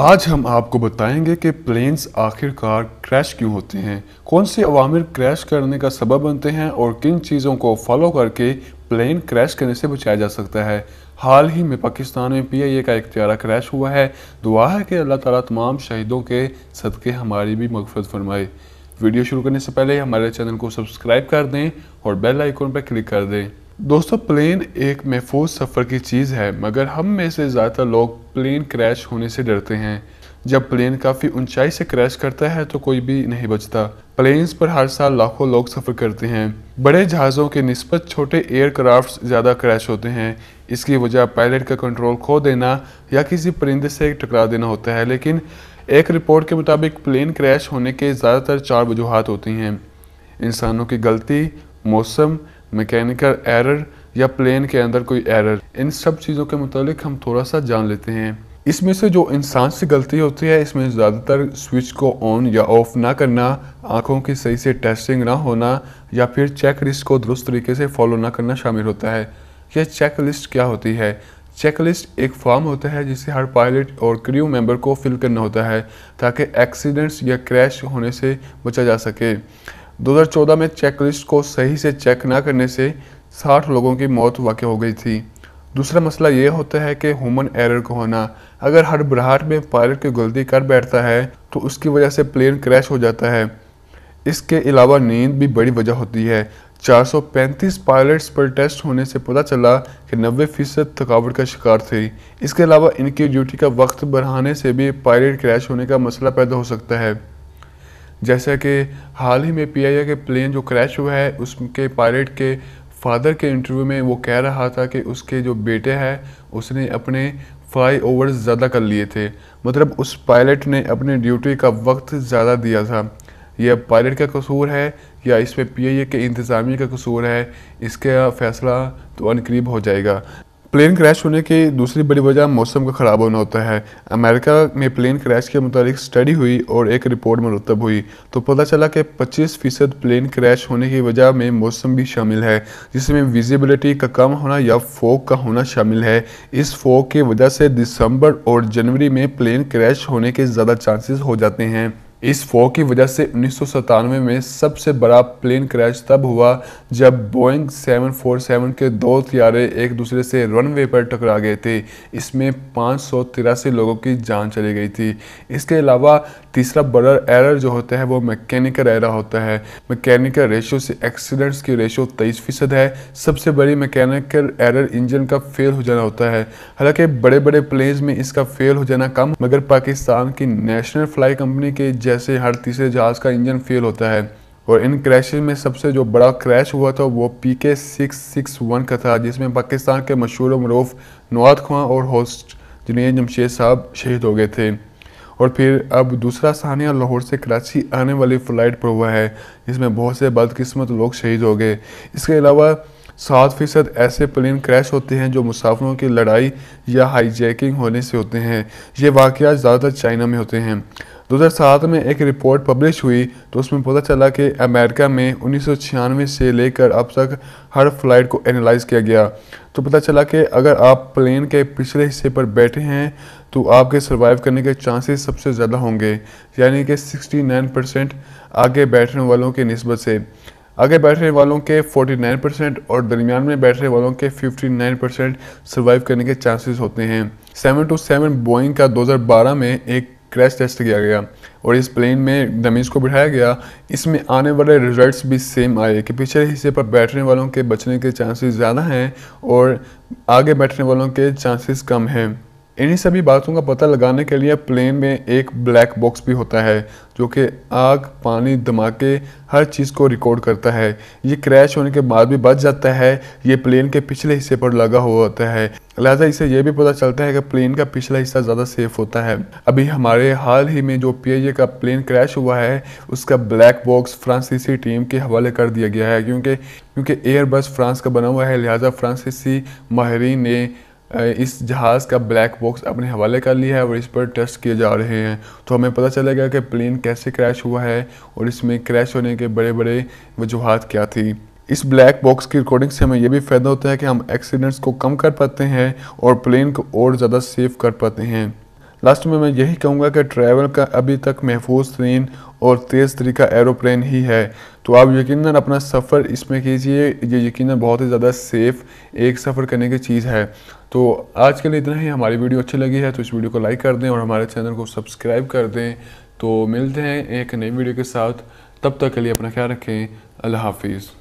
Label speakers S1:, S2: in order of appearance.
S1: आज हम आपको बताएंगे कि प्लेन्स आखिरकार क्रैश क्यों होते हैं कौन से अवामिर क्रैश करने का सबब बनते हैं और किन चीज़ों को फॉलो करके प्लेन क्रैश करने से बचाया जा सकता है हाल ही में पाकिस्तान में पी आई ए का एक प्यारा क्रैश हुआ है दुआ है कि अल्लाह ताला तमाम शहीदों के सदक़े हमारी भी मगफरत फरमाए वीडियो शुरू करने से पहले हमारे चैनल को सब्सक्राइब कर दें और बेल आइकॉन पर क्लिक कर दें दोस्तों प्लेन एक महफूज सफ़र की चीज़ है मगर हम में से ज़्यादातर लोग प्लेन क्रैश होने से डरते हैं जब प्लेन काफ़ी ऊंचाई से क्रैश करता है तो कोई भी नहीं बचता प्लेन्स पर हर साल लाखों लोग सफ़र करते हैं बड़े जहाज़ों के नस्बत छोटे एयरक्राफ्ट ज़्यादा क्रैश होते हैं इसकी वजह पायलट का कंट्रोल खो देना या किसी परिंदे से टकरा देना होता है लेकिन एक रिपोर्ट के मुताबिक प्लेन क्रैश होने के ज़्यादातर चार वजूहत होती हैं इंसानों की गलती मौसम मैकेनिकल एरर या प्लेन के अंदर कोई एरर इन सब चीज़ों के मतलब हम थोड़ा सा जान लेते हैं इसमें से जो इंसान से गलती होती है इसमें ज़्यादातर स्विच को ऑन या ऑफ ना करना आँखों की सही से टेस्टिंग ना होना या फिर चेक लिस्ट को दुरुस्त तरीके से फॉलो ना करना शामिल होता है यह चेक लिस्ट क्या होती है चेक लिस्ट एक फॉर्म होता है जिसे हर पायलट और क्रू मेंबर को फिल करना होता है ताकि एक्सीडेंट्स या क्रैश होने से बचा जा सके 2014 में चेक लिस्ट को सही से चेक ना करने से 60 लोगों की मौत वाक़ हो गई थी दूसरा मसला ये होता है कि ह्यूमन एरर को होना अगर हड़बड़ाहट में पायलट की गलती कर बैठता है तो उसकी वजह से प्लेन क्रैश हो जाता है इसके अलावा नींद भी बड़ी वजह होती है 435 पायलट्स पर टेस्ट होने से पता चला कि 90 फ़ीसद थकावट का शिकार थे इसके अलावा इनकी ड्यूटी का वक्त बढ़ाने से भी पायलट क्रैश होने का मसला पैदा हो सकता है जैसा कि हाल ही में पी के प्लेन जो क्रैश हुआ है उसके पायलट के फादर के इंटरव्यू में वो कह रहा था कि उसके जो बेटे हैं उसने अपने फ्लाई ओवर ज़्यादा कर लिए थे मतलब उस पायलट ने अपनी ड्यूटी का वक्त ज़्यादा दिया था यह पायलट का कसूर है या इसमें पी के इंतज़ामिया का कसूर है इसका फैसला तो अनकरीब हो जाएगा प्लेन क्रैश होने की दूसरी बड़ी वजह मौसम का ख़राब होना होता है अमेरिका में प्लेन क्रैश के मुताबिक स्टडी हुई और एक रिपोर्ट मरतब हुई तो पता चला कि 25 फ़ीसद प्लेन क्रैश होने की वजह में मौसम भी शामिल है जिसमें विजिबिलिटी का कम होना या फोक का होना शामिल है इस फोक की वजह से दिसंबर और जनवरी में प्लेन क्रैश होने के ज़्यादा चांसेस हो जाते हैं इस फो की वजह से उन्नीस में सबसे बड़ा प्लेन क्रैश तब हुआ जब बोइंग 747 के दो तैयारे एक दूसरे से रनवे पर टकरा गए थे इसमें पाँच लोगों की जान चली गई थी इसके अलावा तीसरा बड़ा एरर जो होता है वो मैकेनिकल एरर होता है मैकेनिकल रेशो से एक्सीडेंट्स की रेशो तेईस फीसद है सबसे बड़ी मैकेनिकल एरर इंजन का फेल हो जाना होता है हालांकि बड़े बड़े प्लेन में इसका फेल हो जाना कम मगर पाकिस्तान की नेशनल फ्लाई कंपनी के जैसे हर तीसरे जहाज़ का इंजन फेल होता है और इन क्रैशेज में सबसे जो बड़ा क्रैश हुआ था वो पी के सिक्स सिक्स वन का था जिसमें पाकिस्तान के मशहूर मरूफ नवाद खां और होस्ट जुनेद जमशेद साहब शहीद हो गए थे और फिर अब दूसरा सानिया लाहौर से कराची आने वाली फ़्लाइट पर हुआ है जिसमें बहुत से बदकिस्मत लोग शहीद हो गए इसके अलावा सात फ़ीसद ऐसे प्लेन क्रैश होते हैं जो मुसाफरों की लड़ाई या हाईजैकिंग होने से होते हैं ये वाक़ ज़्यादातर चाइना में होते हैं 2007 में एक रिपोर्ट पब्लिश हुई तो उसमें पता चला कि अमेरिका में उन्नीस से लेकर अब तक हर फ्लाइट को एनालाइज किया गया तो पता चला कि अगर आप प्लेन के पिछले हिस्से पर बैठे हैं तो आपके सर्वाइव करने के चांसेस सबसे ज़्यादा होंगे यानी कि 69 परसेंट आगे बैठने वालों के नस्बत से आगे बैठने वालों के 49 परसेंट और दरमियान में बैठने वालों के 59 परसेंट सर्वाइव करने के चांसेस होते हैं सेवन टू सेवन बोइंग का 2012 में एक क्रैश टेस्ट किया गया और इस प्लेन में डमीज को बिठाया गया इसमें आने वाले रिजल्ट्स भी सेम आए कि पिछले हिस्से पर बैठने वालों के बचने के चांसेस ज़्यादा हैं और आगे बैठने वालों के चांसेस कम हैं इन्हीं सभी बातों का पता लगाने के लिए प्लेन में एक ब्लैक बॉक्स भी होता है जो कि आग पानी धमाके हर चीज़ को रिकॉर्ड करता है ये क्रैश होने के बाद भी बच जाता है ये प्लेन के पिछले हिस्से पर लगा हुआ होता है लिहाजा इसे यह भी पता चलता है कि प्लेन का पिछला हिस्सा ज़्यादा सेफ होता है अभी हमारे हाल ही में जो पी का प्लेन क्रैश हुआ है उसका ब्लैक बॉक्स फ्रांसीसी टीम के हवाले कर दिया गया है क्योंकि क्योंकि एयरबस फ्रांस का बना हुआ है लिहाजा फ्रांसीसी माहरीन ने इस जहाज़ का ब्लैक बॉक्स अपने हवाले कर लिया है और इस पर टेस्ट किए जा रहे हैं तो हमें पता चलेगा कि प्लेन कैसे क्रैश हुआ है और इसमें क्रैश होने के बड़े बड़े वजूहत क्या थी इस ब्लैक बॉक्स की रिकॉर्डिंग से हमें यह भी फ़ायदा होता है कि हम एक्सीडेंट्स को कम कर पाते हैं और प्लेन को और ज़्यादा सेफ कर पाते हैं लास्ट में मैं यही कहूँगा कि ट्रैवल का अभी तक महफूज तरीन और तेज़ तरीका एरोप्लेन ही है तो आप यकीन अपना सफ़र इसमें कीजिए ये यकीन बहुत ही ज़्यादा सेफ़ एक सफ़र करने की चीज़ है तो आज के लिए इतना ही हमारी वीडियो अच्छी लगी है तो इस वीडियो को लाइक कर दें और हमारे चैनल को सब्सक्राइब कर दें तो मिलते हैं एक नई वीडियो के साथ तब तक के लिए अपना ख्याल रखें अल्लाह हाफिज़